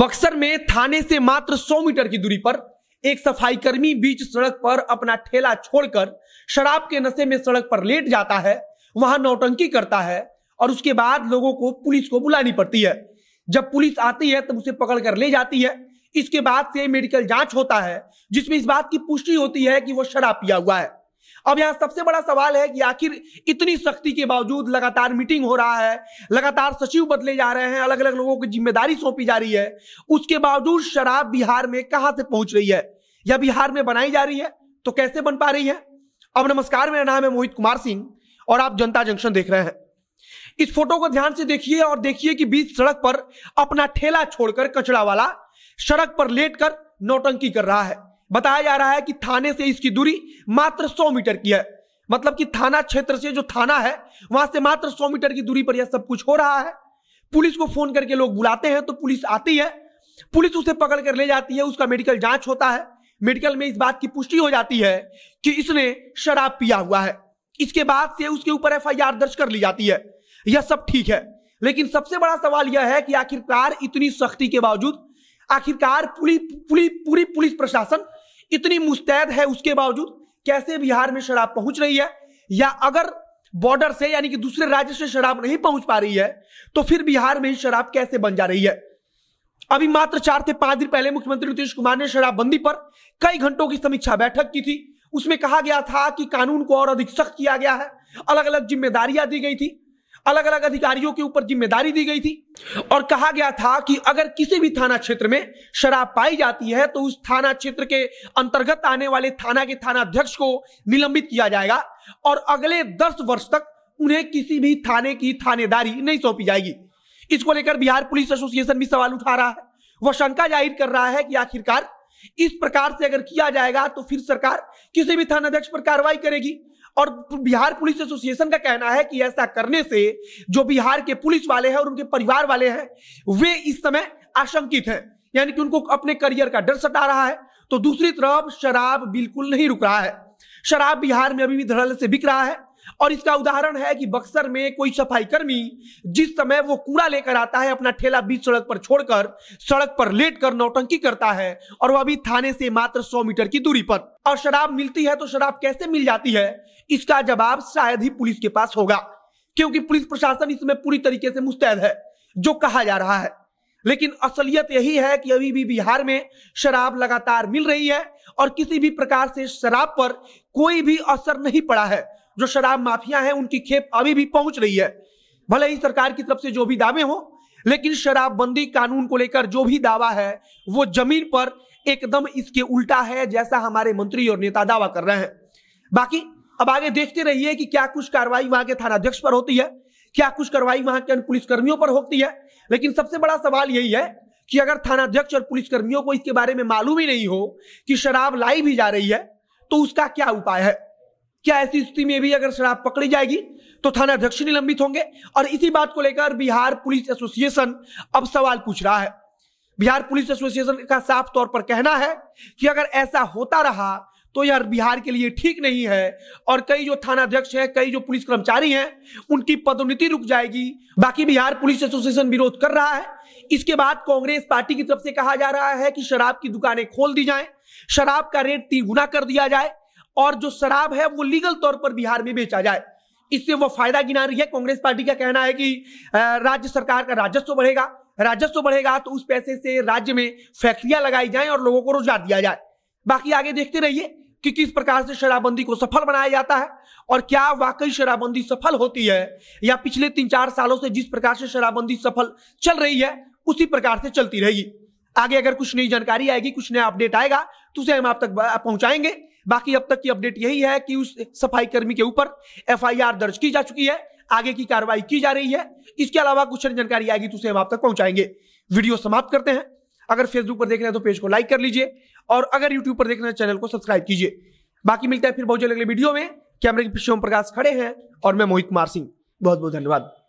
बक्सर में थाने से मात्र 100 मीटर की दूरी पर एक सफाई कर्मी बीच सड़क पर अपना ठेला छोड़कर शराब के नशे में सड़क पर लेट जाता है वहां नौटंकी करता है और उसके बाद लोगों को पुलिस को बुलानी पड़ती है जब पुलिस आती है तब उसे पकड़ कर ले जाती है इसके बाद से मेडिकल जांच होता है जिसमें इस बात की पुष्टि होती है कि वो शराब पिया हुआ है अब यहां सबसे बड़ा सवाल है कि आखिर इतनी सख्ती के बावजूद लगातार मीटिंग हो रहा है लगातार सचिव बदले जा रहे हैं अलग अलग लोगों की जिम्मेदारी सौंपी जा रही है उसके बावजूद शराब बिहार में कहां से पहुंच रही है या बिहार में बनाई जा रही है तो कैसे बन पा रही है अब नमस्कार मेरा नाम है मोहित कुमार सिंह और आप जनता जंक्शन देख रहे हैं इस फोटो को ध्यान से देखिए और देखिए कि बीच सड़क पर अपना ठेला छोड़कर कचड़ा वाला सड़क पर लेटकर नौटंकी कर रहा है बताया जा रहा है कि थाने से इसकी दूरी मात्र 100 मीटर की है मतलब कि थाना क्षेत्र से जो थाना है वहां से मात्र 100 मीटर की दूरी पर यह सब कुछ हो रहा है पुलिस को फोन करके लोग बुलाते हैं तो पुलिस आती है पुलिस उसे पकड़ कर ले जाती है उसका मेडिकल जांच होता है मेडिकल में इस बात की पुष्टि हो जाती है कि इसने शराब पिया हुआ है इसके बाद से उसके ऊपर एफ दर्ज कर ली जाती है यह सब ठीक है लेकिन सबसे बड़ा सवाल यह है कि आखिरकार इतनी सख्ती के बावजूद आखिरकार पूरी पूरी पूरी पुलिस प्रशासन इतनी मुस्तैद है उसके बावजूद कैसे बिहार में शराब पहुंच रही है या अगर बॉर्डर से यानी कि दूसरे राज्य से शराब नहीं पहुंच पा रही है तो फिर बिहार में ही शराब कैसे बन जा रही है अभी मात्र चार से पांच दिन पहले मुख्यमंत्री नीतीश कुमार ने शराबबंदी पर कई घंटों की समीक्षा बैठक की थी उसमें कहा गया था कि कानून को और अधिक सख्त किया गया है अलग अलग जिम्मेदारियां दी गई थी अलग अलग अधिकारियों के ऊपर जिम्मेदारी दी गई थी और कहा गया था कि अगर किसी भी थाना क्षेत्र में शराब पाई जाती है तो उस थाना क्षेत्र के अंतर्गत आने वाले थाना के थाना अध्यक्ष को निलंबित किया जाएगा और अगले दस वर्ष तक उन्हें किसी भी थाने की थानेदारी नहीं सौंपी जाएगी इसको लेकर बिहार पुलिस एसोसिएशन भी सवाल उठा रहा है वह शंका जाहिर कर रहा है कि आखिरकार इस प्रकार से अगर किया जाएगा तो फिर सरकार किसी भी थानाध्यक्ष पर कार्रवाई करेगी और बिहार पुलिस एसोसिएशन का कहना है कि ऐसा करने से जो बिहार के पुलिस वाले हैं और उनके परिवार वाले हैं वे इस समय आशंकित हैं यानी कि उनको अपने करियर का डर सता रहा है तो दूसरी तरफ शराब बिल्कुल नहीं रुक रहा है शराब बिहार में अभी भी धड़ल से बिक रहा है और इसका उदाहरण है कि बक्सर में कोई सफाई कर्मी जिस समय वो कूड़ा लेकर आता है अपना ठेला बीच सड़क पर छोड़कर सड़क पर लेट कर नौटंकी करता है और वह अभी थाने से मात्र 100 मीटर की दूरी पर और शराब मिलती है तो शराब कैसे मिल जाती है इसका जवाब शायद ही पुलिस के पास होगा क्योंकि पुलिस प्रशासन इसमें पूरी तरीके से मुस्तैद है जो कहा जा रहा है लेकिन असलियत यही है कि अभी भी बिहार में शराब लगातार मिल रही है और किसी भी प्रकार से शराब पर कोई भी असर नहीं पड़ा है जो शराब माफिया है उनकी खेप अभी भी पहुंच रही है भले ही सरकार की तरफ से जो भी दावे हो लेकिन शराबबंदी कानून को लेकर जो भी दावा है वो जमीन पर एकदम इसके उल्टा है जैसा हमारे मंत्री और नेता दावा कर रहे हैं बाकी अब आगे देखते रहिए कि क्या कुछ कार्रवाई वहां के थानाध्यक्ष पर होती है क्या कुछ कार्रवाई वहां के पुलिसकर्मियों पर होती है लेकिन सबसे बड़ा सवाल यही है कि अगर थानाध्यक्ष और पुलिसकर्मियों को इसके बारे में मालूम ही नहीं हो कि शराब लाई भी जा रही है तो उसका क्या उपाय है क्या ऐसी स्थिति में भी अगर शराब पकड़ी जाएगी तो थाना अध्यक्ष निलंबित होंगे और इसी बात को लेकर बिहार पुलिस एसोसिएशन अब सवाल पूछ रहा है बिहार पुलिस एसोसिएशन का साफ तौर पर कहना है कि अगर ऐसा होता रहा तो यार बिहार के लिए ठीक नहीं है और कई जो थाना अध्यक्ष हैं कई जो पुलिस कर्मचारी हैं उनकी पदोन्नति रुक जाएगी बाकी बिहार पुलिस एसोसिएशन विरोध कर रहा है इसके बाद कांग्रेस पार्टी की तरफ से कहा जा रहा है कि शराब की दुकानें खोल दी जाएं शराब का रेट तीन गुना कर दिया जाए और जो शराब है वो लीगल तौर पर बिहार में बेचा जाए इससे वो फायदा गिना रही है कांग्रेस पार्टी का कहना है कि राज्य सरकार का राजस्व बढ़ेगा राजस्व बढ़ेगा तो उस पैसे से राज्य में फैक्ट्रियां लगाई जाए और लोगों को रोजगार दिया जाए बाकी आगे देखते रहिए कि किस प्रकार से शराबबंदी को सफल बनाया जाता है और क्या वाकई शराबबंदी सफल होती है या पिछले तीन चार सालों से जिस प्रकार से शराबबंदी सफल चल रही है उसी प्रकार से चलती रहेगी आगे अगर कुछ नई जानकारी आएगी कुछ नया अपडेट आएगा तो उसे हम आप तक पहुंचाएंगे बाकी अब तक की अपडेट यही है कि उस सफाई कर्मी के ऊपर एफआईआर दर्ज की जा चुकी है आगे की कार्रवाई की जा रही है इसके अलावा कुछ जानकारी आएगी तो उसे हम आप तक पहुंचाएंगे वीडियो समाप्त करते हैं अगर फेसबुक पर देख रहे हैं तो पेज को लाइक कर लीजिए और अगर यूट्यूब पर देख रहे हैं चैनल को सब्सक्राइब कीजिए बाकी मिलता है फिर बहुत जल्द अगले वीडियो में कैमरे के पीछे ओम प्रकाश खड़े हैं और मैं मोहित कुमार सिंह बहुत बहुत धन्यवाद